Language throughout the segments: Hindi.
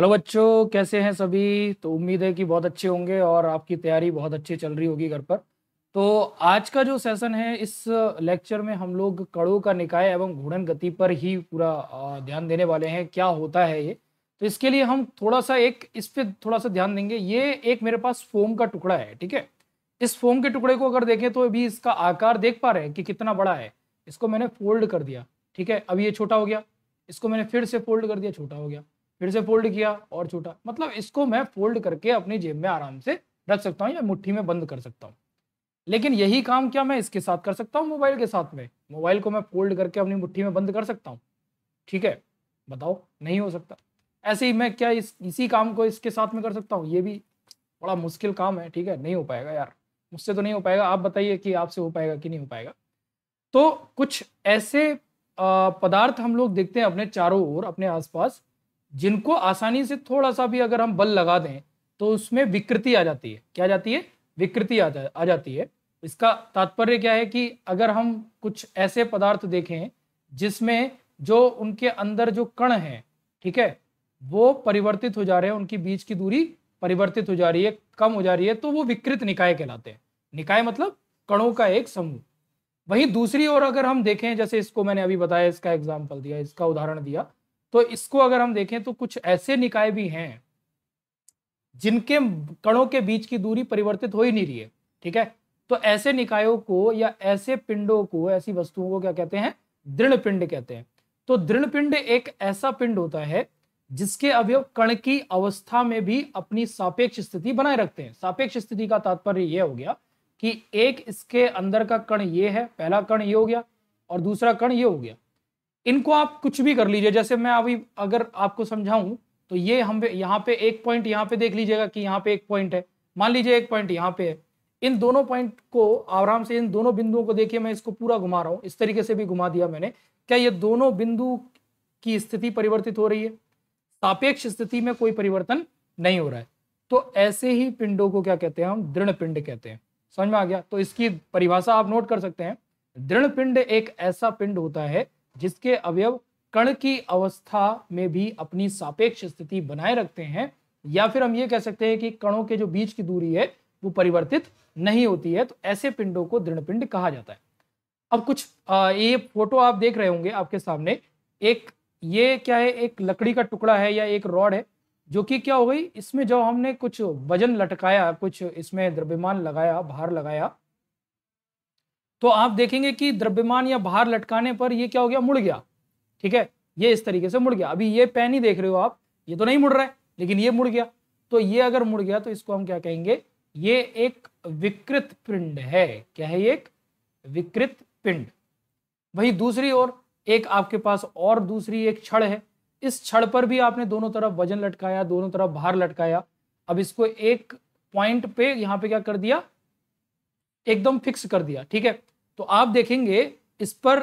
हेलो बच्चों कैसे हैं सभी तो उम्मीद है कि बहुत अच्छे होंगे और आपकी तैयारी बहुत अच्छी चल रही होगी घर पर तो आज का जो सेशन है इस लेक्चर में हम लोग कड़ों का निकाय एवं घूर्णन गति पर ही पूरा ध्यान देने वाले हैं क्या होता है ये तो इसके लिए हम थोड़ा सा एक इस पर थोड़ा सा ध्यान देंगे ये एक मेरे पास फोम का टुकड़ा है ठीक है इस फोम के टुकड़े को अगर देखें तो अभी इसका आकार देख पा रहे हैं कि कितना बड़ा है इसको मैंने फोल्ड कर दिया ठीक है अभी ये छोटा हो गया इसको मैंने फिर से फोल्ड कर दिया छोटा हो गया फिर से फोल्ड किया और छूटा मतलब इसको मैं फोल्ड करके अपनी जेब में आराम से रख सकता हूँ या मुट्ठी में बंद कर सकता हूँ लेकिन यही काम क्या मैं इसके साथ कर सकता हूँ मोबाइल के साथ में मोबाइल को मैं फोल्ड करके अपनी मुट्ठी में बंद कर सकता हूँ ठीक है बताओ नहीं हो सकता ऐसे ही मैं क्या इस इसी काम को इसके साथ में कर सकता हूँ ये भी बड़ा मुश्किल काम है ठीक है नहीं हो पाएगा यार मुझसे तो नहीं हो पाएगा आप बताइए कि आपसे हो पाएगा कि नहीं हो पाएगा तो कुछ ऐसे पदार्थ हम लोग देखते हैं अपने चारों ओर अपने आसपास जिनको आसानी से थोड़ा सा भी अगर हम बल लगा दें तो उसमें विकृति आ जाती है क्या जाती है विकृति आ, जा, आ जाती है इसका तात्पर्य क्या है कि अगर हम कुछ ऐसे पदार्थ देखें जिसमें जो उनके अंदर जो कण हैं ठीक है वो परिवर्तित हो जा रहे हैं उनकी बीच की दूरी परिवर्तित हो जा रही है कम हो जा रही है तो वो विकृत निकाय कहलाते हैं निकाय मतलब कणों का एक समूह वहीं दूसरी ओर अगर हम देखें जैसे इसको मैंने अभी बताया इसका एग्जाम्पल दिया इसका उदाहरण दिया तो इसको अगर हम देखें तो कुछ ऐसे निकाय भी हैं जिनके कणों के बीच की दूरी परिवर्तित हो ही नहीं रही है ठीक है तो ऐसे निकायों को या ऐसे पिंडों को ऐसी वस्तुओं को क्या कहते हैं दृढ़ पिंड कहते हैं तो दृढ़ पिंड एक ऐसा पिंड होता है जिसके अवयव कण की अवस्था में भी अपनी सापेक्ष स्थिति बनाए रखते हैं सापेक्ष स्थिति का तात्पर्य यह हो गया कि एक इसके अंदर का कण ये है पहला कण ये हो गया और दूसरा कण ये हो गया इनको आप कुछ भी कर लीजिए जैसे मैं अभी अगर आपको समझाऊं तो ये हम यहाँ पे एक पॉइंट यहाँ पे देख लीजिएगा कि यहाँ पे एक पॉइंट है मान लीजिए एक पॉइंट यहाँ पे है इन दोनों पॉइंट को आराम से इन दोनों बिंदुओं को देखिए मैं इसको पूरा घुमा रहा हूँ इस तरीके से भी घुमा दिया मैंने क्या ये दोनों बिंदु की स्थिति परिवर्तित हो रही है सापेक्ष स्थिति में कोई परिवर्तन नहीं हो रहा है तो ऐसे ही पिंडों को क्या कहते हैं हम दृढ़ पिंड कहते हैं समझ में आ गया तो इसकी परिभाषा आप नोट कर सकते हैं दृढ़ पिंड एक ऐसा पिंड होता है जिसके अवयव कण की अवस्था में भी अपनी सापेक्ष स्थिति बनाए रखते हैं या फिर हम ये कह सकते हैं कि कणों के जो बीच की दूरी है वो परिवर्तित नहीं होती है तो ऐसे पिंडों को दृढ़ पिंड कहा जाता है अब कुछ आ, ये फोटो आप देख रहे होंगे आपके सामने एक ये क्या है एक लकड़ी का टुकड़ा है या एक रॉड है जो कि क्या हो गई इसमें जब हमने कुछ वजन लटकाया कुछ इसमें द्रव्यमान लगाया भार लगाया तो आप देखेंगे कि द्रव्यमान या भार लटकाने पर ये क्या हो गया मुड़ गया ठीक है ये इस तरीके से मुड़ गया अभी ये पेन ही देख रहे हो आप ये तो नहीं मुड़ रहा है लेकिन ये मुड़ गया तो ये अगर मुड़ गया तो इसको हम क्या कहेंगे ये एक विकृत पिंड है क्या है एक विकृत पिंड वही दूसरी ओर एक आपके पास और दूसरी एक छड़ है इस छड़ पर भी आपने दोनों तरफ वजन लटकाया दोनों तरफ भार लटकाया अब इसको एक पॉइंट पे यहाँ पे क्या कर दिया एकदम फिक्स कर दिया ठीक है तो आप देखेंगे इस पर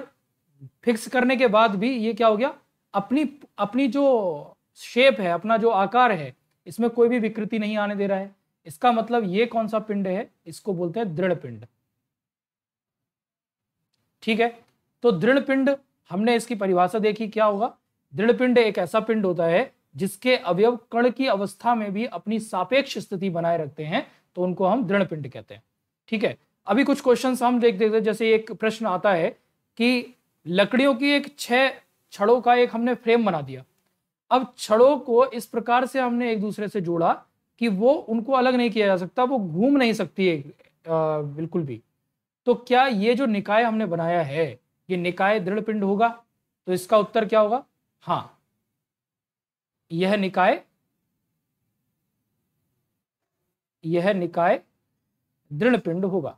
फिक्स करने के बाद भी ये क्या हो गया अपनी अपनी जो शेप है अपना जो आकार है इसमें कोई भी विकृति नहीं आने दे रहा है इसका मतलब ये कौन सा पिंड है इसको बोलते हैं दृढ़ पिंड ठीक है तो दृढ़ पिंड हमने इसकी परिभाषा देखी क्या होगा दृढ़ पिंड एक ऐसा पिंड होता है जिसके अवयव कण की अवस्था में भी अपनी सापेक्ष स्थिति बनाए रखते हैं तो उनको हम दृढ़ पिंड कहते हैं ठीक है अभी कुछ क्वेश्चन हम देख देते जैसे एक प्रश्न आता है कि लकड़ियों की एक छह छड़ों का एक हमने फ्रेम बना दिया अब छड़ों को इस प्रकार से हमने एक दूसरे से जोड़ा कि वो उनको अलग नहीं किया जा सकता वो घूम नहीं सकती है बिल्कुल भी तो क्या ये जो निकाय हमने बनाया है ये निकाय दृढ़ पिंड होगा तो इसका उत्तर क्या होगा हाँ यह निकाय यह निकाय दृढ़ पिंड होगा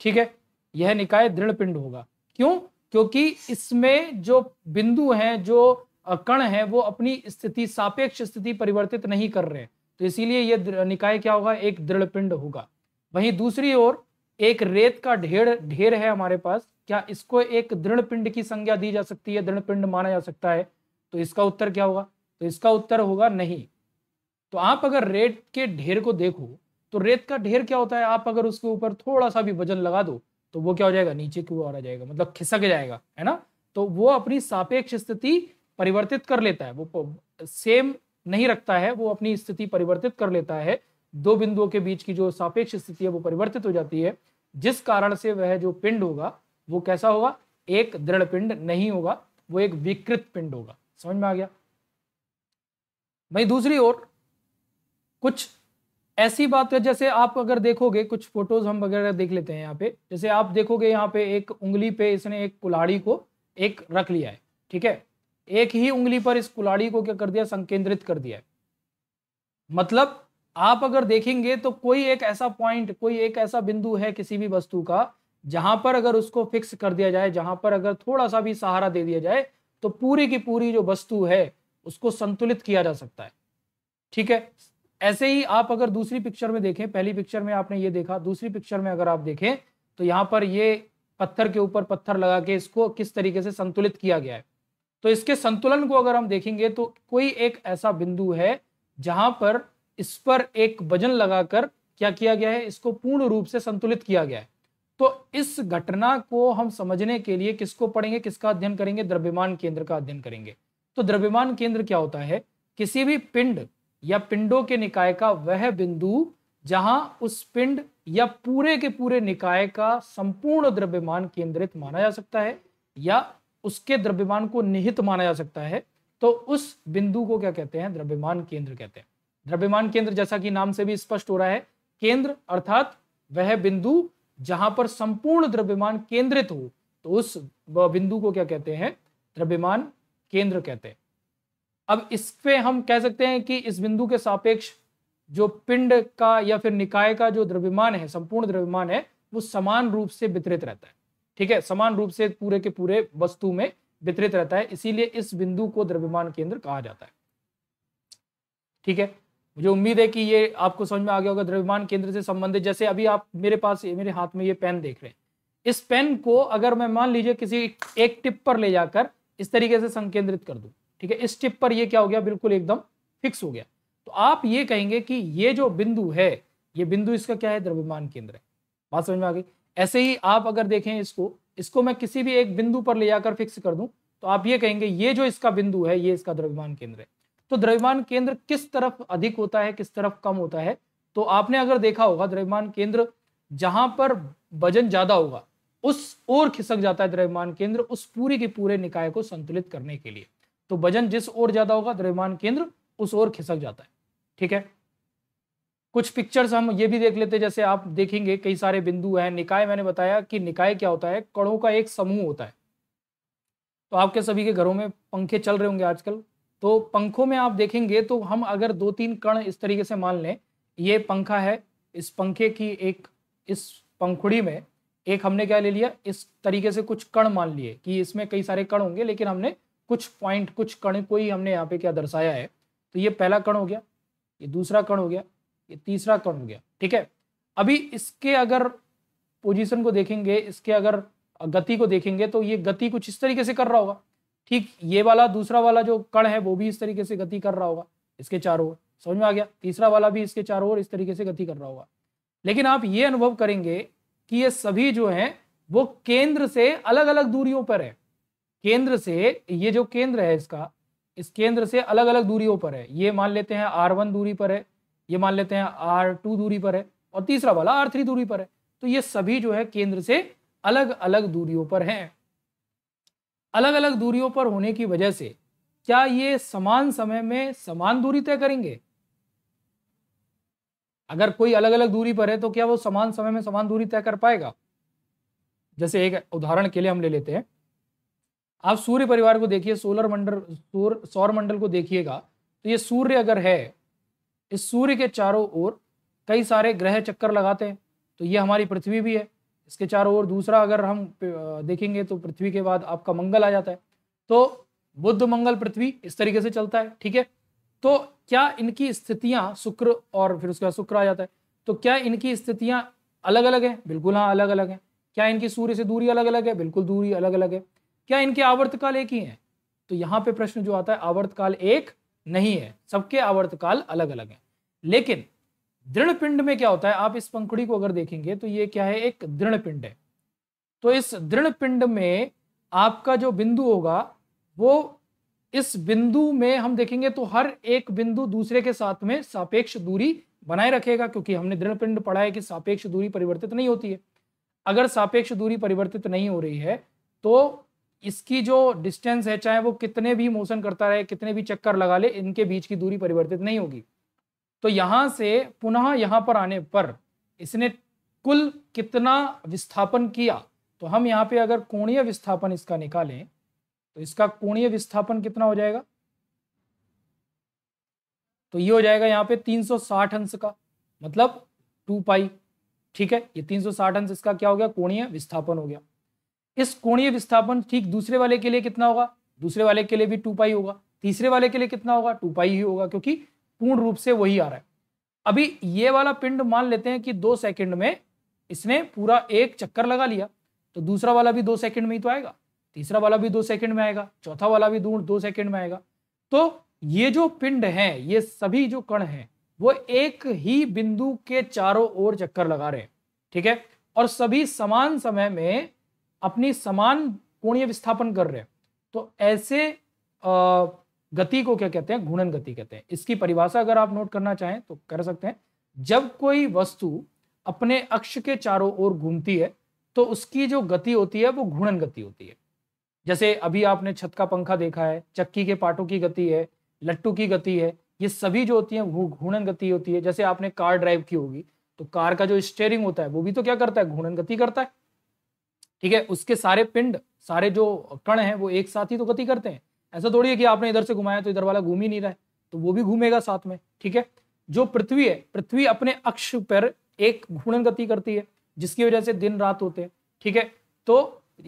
ठीक है यह निकाय दृढ़ पिंड होगा क्यों क्योंकि इसमें जो बिंदु हैं जो कण हैं वो अपनी स्थिति सापेक्ष स्थिति परिवर्तित नहीं कर रहे तो इसीलिए यह निकाय क्या होगा एक दृढ़ पिंड होगा वहीं दूसरी ओर एक रेत का ढेर ढेर है हमारे पास क्या इसको एक दृढ़ पिंड की संज्ञा दी जा सकती है दृढ़ पिंड माना जा सकता है तो इसका उत्तर क्या होगा तो इसका उत्तर होगा नहीं तो आप अगर रेत के ढेर को देखो तो रेत का ढेर क्या होता है आप अगर उसके ऊपर थोड़ा सा भी वजन लगा दो तो वो क्या हो जाएगा नीचे की ओर आ जाएगा मतलब खिसक जाएगा है ना तो वो अपनी सापेक्ष स्थिति परिवर्तित कर लेता है वो सेम नहीं रखता है वो अपनी स्थिति परिवर्तित कर लेता है दो बिंदुओं के बीच की जो सापेक्ष स्थिति है वो परिवर्तित हो जाती है जिस कारण से वह जो पिंड होगा वो कैसा होगा एक दृढ़ पिंड नहीं होगा वो एक विकृत पिंड होगा समझ में आ गया भाई दूसरी ओर कुछ ऐसी बात है जैसे आप अगर देखोगे कुछ फोटोज हम वगैरह देख लेते हैं यहाँ पे जैसे आप देखोगे यहाँ पे एक उंगली पे इसने एक कुलाड़ी को एक रख लिया है ठीक है एक ही उंगली पर इस कुलाड़ी को क्या कर दिया संकेंद्रित कर दिया है मतलब आप अगर देखेंगे तो कोई एक ऐसा पॉइंट कोई एक ऐसा बिंदु है किसी भी वस्तु का जहां पर अगर उसको फिक्स कर दिया जाए जहां पर अगर थोड़ा सा भी सहारा दे दिया जाए तो पूरी की पूरी जो वस्तु है उसको संतुलित किया जा सकता है ठीक है ऐसे ही आप अगर दूसरी पिक्चर में देखें पहली पिक्चर में आपने ये देखा दूसरी पिक्चर में अगर आप देखें तो यहाँ पर ये पत्थर के ऊपर पत्थर लगा के इसको किस तरीके से संतुलित किया गया है तो इसके संतुलन को अगर हम देखेंगे तो कोई एक ऐसा बिंदु है जहां पर इस पर एक वजन लगाकर क्या किया गया है इसको पूर्ण रूप से संतुलित किया गया है तो इस घटना को हम समझने के लिए किसको पढ़ेंगे किसका अध्ययन करेंगे द्रव्यमान केंद्र का अध्ययन करेंगे तो द्रव्यमान केंद्र क्या होता है किसी भी पिंड या पिंडों के निकाय का वह बिंदु जहां उस पिंड या पूरे के पूरे निकाय का संपूर्ण द्रव्यमान केंद्रित माना जा सकता है या उसके द्रव्यमान को निहित माना जा सकता है तो उस बिंदु को क्या कहते हैं द्रव्यमान केंद्र कहते हैं द्रव्यमान केंद्र जैसा कि नाम से भी स्पष्ट हो रहा है केंद्र अर्थात वह बिंदु जहां पर संपूर्ण द्रव्यमान केंद्रित हो तो उस बिंदु को क्या कहते हैं द्रव्यमान केंद्र कहते हैं अब इस पे हम कह सकते हैं कि इस बिंदु के सापेक्ष जो पिंड का या फिर निकाय का जो द्रव्यमान है संपूर्ण द्रव्यमान है वो समान रूप से वितरित रहता है ठीक है समान रूप से पूरे के पूरे वस्तु में वितरित रहता है इसीलिए इस बिंदु को द्रव्यमान केंद्र कहा जाता है ठीक है मुझे उम्मीद है कि ये आपको समझ में आ गया होगा द्रव्यमान केंद्र से संबंधित जैसे अभी आप मेरे पास मेरे हाथ में ये पेन देख रहे हैं इस पेन को अगर मैं मान लीजिए किसी एक टिप पर ले जाकर इस तरीके से संकेंद्रित कर दूं ठीक है इस टिप पर ये क्या हो गया बिल्कुल एकदम फिक्स हो गया तो आप ये कहेंगे कि ये जो बिंदु है ये बिंदु इसका क्या है द्रव्यमान केंद्र है बात समझ में आ गई ऐसे ही आप अगर देखें इसको इसको मैं किसी भी एक बिंदु पर ले जाकर फिक्स कर दूं तो आप ये कहेंगे ये जो इसका बिंदु है ये इसका द्रव्यमान केंद्र है तो द्रव्यमान केंद्र किस तरफ अधिक होता है किस तरफ कम होता है तो आपने अगर देखा होगा द्रव्यमान केंद्र जहां पर वजन ज्यादा होगा उस ओर खिसक जाता है द्रव्यमान केंद्र उस पूरी के पूरे निकाय को संतुलित करने के लिए तो वजन जिस ओर ज्यादा होगा द्रव्यमान केंद्र उस ओर खिसक जाता है ठीक है कुछ पिक्चर्स हम ये भी देख लेते हैं जैसे आप देखेंगे कई सारे बिंदु हैं निकाय मैंने बताया कि निकाय क्या होता है कणों का एक समूह होता है तो आपके सभी के घरों में पंखे चल रहे होंगे आजकल तो पंखों में आप देखेंगे तो हम अगर दो तीन कण इस तरीके से मान लें ये पंखा है इस पंखे की एक इस पंखुड़ी में एक हमने क्या ले लिया इस तरीके से कुछ कण मान लिए कि इसमें कई सारे कण होंगे लेकिन हमने कुछ पॉइंट कुछ कण को ही हमने यहाँ पे क्या दर्शाया है तो ये पहला कण हो गया ये दूसरा कण हो गया ये तीसरा कण हो गया ठीक है अभी इसके अगर पोजीशन को देखेंगे इसके अगर गति को देखेंगे तो ये गति कुछ इस तरीके से कर रहा होगा ठीक ये वाला दूसरा वाला जो कण है वो भी इस तरीके से गति कर रहा होगा इसके चारों ओर समझ में आ गया तीसरा वाला भी इसके चारों ओर इस तरीके से गति कर रहा होगा लेकिन आप ये अनुभव करेंगे कि ये सभी जो हैं वो केंद्र से अलग अलग दूरियों पर है केंद्र से ये जो केंद्र है इसका इस केंद्र से अलग अलग दूरियों पर है ये मान लेते हैं आर वन दूरी पर है ये मान लेते हैं आर टू दूरी पर है और तीसरा वाला आर थ्री दूरी पर है तो ये सभी जो है केंद्र से अलग अलग दूरियों पर हैं अलग अलग दूरियों पर होने की वजह से क्या ये समान समय में समान दूरी तय करेंगे अगर कोई अलग अलग दूरी पर है तो क्या वो समान समय में समान दूरी तय कर पाएगा जैसे एक उदाहरण के लिए हम ले लेते हैं आप सूर्य परिवार को देखिए सोलर मंडल सूर सौर मंडल को देखिएगा तो ये सूर्य अगर है इस सूर्य के चारों ओर कई सारे ग्रह चक्कर लगाते हैं तो ये हमारी पृथ्वी भी है इसके चारों ओर दूसरा अगर हम देखेंगे तो पृथ्वी के बाद आपका मंगल आ जाता है तो बुद्ध मंगल पृथ्वी इस तरीके से चलता है ठीक है तो क्या इनकी स्थितियां शुक्र और फिर उसके बाद शुक्र आ जाता है तो क्या इनकी स्थितियां अलग अलग हैं बिल्कुल हाँ अलग अलग हैं क्या इनकी सूर्य से दूरी अलग अलग है बिल्कुल दूरी अलग अलग है क्या इनके आवर्तकाल एक ही है तो यहां पे प्रश्न जो आता है आवर्तकाल एक नहीं है सबके आवर्तकाल अलग अलग हैं लेकिन दृढ़ पिंड में क्या होता है आप इस पंखुड़ी को अगर देखेंगे तो ये क्या है एक दृढ़ पिंड है तो इस दृढ़ पिंड में आपका जो बिंदु होगा वो इस बिंदु में हम देखेंगे तो हर एक बिंदु दूसरे के साथ में सापेक्ष दूरी बनाए रखेगा क्योंकि हमने दृढ़ पिंड पढ़ा है कि सापेक्ष दूरी परिवर्तित नहीं होती है अगर सापेक्ष दूरी परिवर्तित नहीं हो रही है तो इसकी जो डिस्टेंस है चाहे वो कितने भी मोशन करता रहे कितने भी चक्कर लगा ले इनके बीच की दूरी परिवर्तित नहीं होगी तो यहां से पुनः यहां पर आने पर इसने कुल कितना विस्थापन किया तो हम यहाँ पे अगर कोणीय विस्थापन इसका निकालें तो इसका कोणीय विस्थापन कितना हो जाएगा तो ये हो जाएगा यहाँ पे 360 अंश का मतलब टू पाई ठीक है ये 360 अंश इसका क्या हो गया कोणीय विस्थापन हो गया इस कोणीय विस्थापन ठीक दूसरे वाले के लिए कितना होगा दूसरे वाले के लिए भी टू पाई होगा तीसरे वाले के लिए कितना होगा टू पाई ही होगा क्योंकि पूर्ण रूप से वही आ रहा है अभी ये वाला पिंड मान लेते हैं कि दो सेकंड में इसने पूरा एक चक्कर लगा लिया तो दूसरा वाला भी दो सेकंड में ही तो आएगा तीसरा वाला भी दो सेकंड में आएगा चौथा वाला भी दो सेकंड में आएगा तो ये जो पिंड है ये सभी जो कण है वो एक ही बिंदु के चारों ओर चक्कर लगा रहे हैं ठीक है और सभी समान समय में अपनी समान कोणीय विस्थापन कर रहे हैं तो ऐसे गति को क्या कहते हैं घूर्णन गति कहते हैं इसकी परिभाषा अगर आप नोट करना चाहें तो कर सकते हैं जब कोई वस्तु अपने अक्ष के चारों ओर घूमती है तो उसकी जो गति होती है वो घूर्णन गति होती है जैसे अभी आपने छत का पंखा देखा है चक्की के पाटों की गति है लट्टू की गति है ये सभी जो होती है वो घूर्णन गति होती है जैसे आपने कार ड्राइव की होगी तो कार का जो स्टेयरिंग होता है वो भी तो क्या करता है घूर्णन गति करता है ठीक है उसके सारे पिंड सारे जो कण हैं वो एक साथ ही तो गति करते हैं ऐसा थोड़ी है कि आपने इधर से घुमाया तो इधर वाला घूम ही नहीं रहा है तो वो भी घूमेगा साथ में ठीक है जो पृथ्वी है पृथ्वी अपने अक्ष पर एक घूर्णन गति करती है जिसकी वजह से दिन रात होते हैं ठीक है तो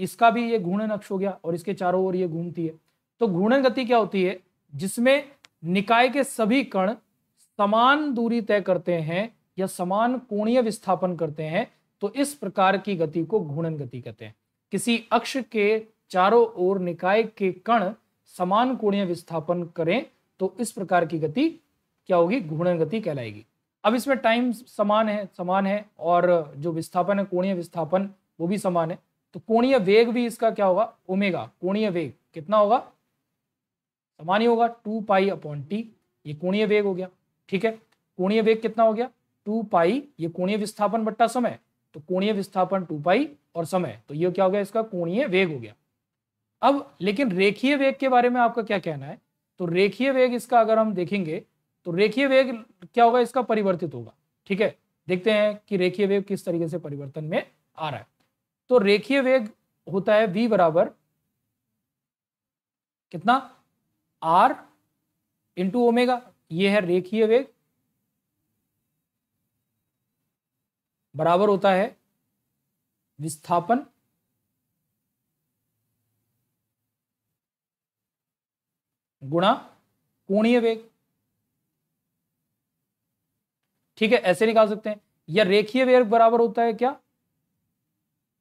इसका भी ये घूर्णन अक्ष हो गया और इसके चारों ओर ये घूमती है तो घूर्णन गति क्या होती है जिसमें निकाय के सभी कण समान दूरी तय करते हैं या समान कोणीय विस्थापन करते हैं तो इस प्रकार की गति को घूर्णन गति कहते हैं किसी अक्ष के चारों ओर निकाय के कण समान कोणीय विस्थापन करें तो इस प्रकार की गति क्या होगी घूर्णन गति कहलाएगी अब इसमें टाइम समान है समान है और जो विस्थापन है कोणीय विस्थापन वो भी समान है तो कोणीय वेग भी इसका क्या होगा ओमेगा कोणीय वेग कितना होगा समान ही होगा टू पाई अपॉन टी ये कोणीय वेग हो गया ठीक है कोणीय वेग कितना हो गया टू पाई ये कोणीय विस्थापन बट्टा समय तो कोणीय विस्थापन टू पाई और समय तो ये क्या हो गया इसका कोणीय वेग हो गया अब लेकिन रेखीय वेग के बारे में आपका क्या कहना है तो रेखीय वेग इसका अगर हम देखेंगे तो रेखीय वेग क्या होगा इसका परिवर्तित होगा ठीक है देखते हैं कि रेखीय वेग किस तरीके से परिवर्तन में आ रहा है तो रेखीय वेग होता है v बराबर कितना r इंटू ओमेगा ये है रेखीय वेग बराबर होता है विस्थापन गुणा कोणीय वेग ठीक है ऐसे निकाल सकते हैं या रेखीय वेग बराबर होता है क्या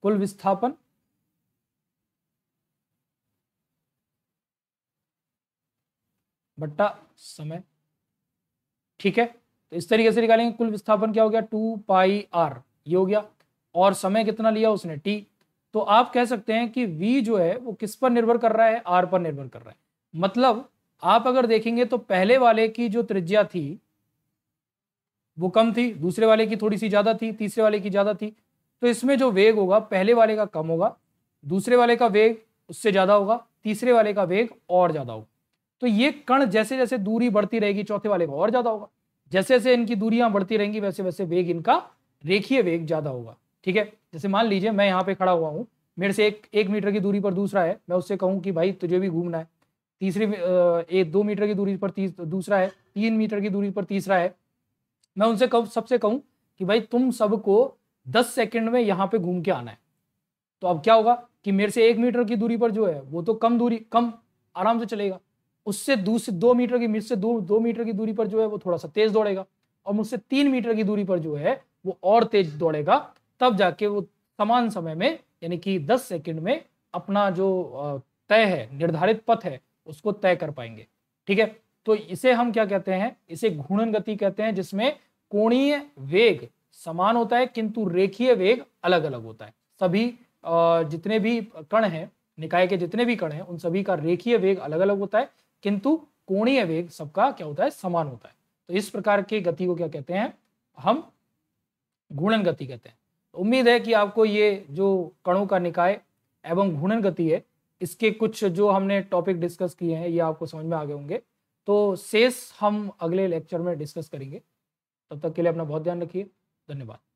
कुल विस्थापन बट्टा समय ठीक है तो इस तरीके से निकालेंगे कुल विस्थापन क्या हो गया टू पाई आर ये हो गया और समय कितना लिया उसने टी तो आप कह सकते हैं कि वी जो है वो किस पर निर्भर कर रहा है आर पर निर्भर कर रहा है मतलब आप अगर देखेंगे तो पहले वाले की जो त्रिज्या थी वो कम थी दूसरे वाले की थोड़ी सी ज्यादा थी तीसरे वाले की ज्यादा थी तो इसमें जो वेग होगा पहले वाले का कम होगा दूसरे वाले का वेग उससे ज्यादा होगा तीसरे वाले का वेग और ज्यादा होगा तो ये कण जैसे जैसे दूरी बढ़ती रहेगी चौथे वाले का और ज्यादा होगा जैसे जैसे इनकी दूरियां बढ़ती रहेंगी वैसे वैसे वेग इनका रेखीय वेग ज्यादा होगा ठीक है जैसे मान लीजिए मैं यहाँ पे खड़ा हुआ हूँ मेरे से एक एक मीटर की दूरी पर दूसरा है मैं उससे कहूँ कि भाई तुझे भी घूमना है तीसरी एक दो मीटर की दूरी पर दूसरा है तीन मीटर की दूरी पर तीसरा है मैं उनसे कहूँ सबसे कहूँ कि भाई तुम सबको दस सेकेंड में यहाँ पे घूम के आना है तो अब क्या होगा कि मेरे से एक मीटर की दूरी पर जो है वो तो कम दूरी कम आराम से चलेगा उससे दूसरे दो मीटर की मुझसे दो दो मीटर की दूरी पर जो है वो थोड़ा सा तेज दौड़ेगा और मुझसे तीन मीटर की दूरी पर जो है वो और तेज दौड़ेगा तब जाके वो समान समय में यानी कि दस सेकेंड में अपना जो तय है निर्धारित पथ है उसको तय कर पाएंगे ठीक है तो इसे हम क्या कहते हैं इसे घूर्णन गति कहते हैं जिसमें कोणीय वेग समान होता है किंतु रेखीय वेग अलग अलग होता है सभी जितने भी कण हैं निकाय के जितने भी कण हैं उन सभी का रेखीय वेग अलग अलग होता है किंतु कोणीय वेग सबका क्या होता है समान होता है तो इस प्रकार के गति को क्या कहते हैं हम घूर्णन गति कहते हैं तो उम्मीद है कि आपको ये जो कणों का निकाय एवं घूर्णन गति है इसके कुछ जो हमने टॉपिक डिस्कस किए हैं ये आपको समझ में आ गए होंगे तो शेष हम अगले लेक्चर में डिस्कस करेंगे तब तक के लिए अपना बहुत ध्यान रखिए धन्यवाद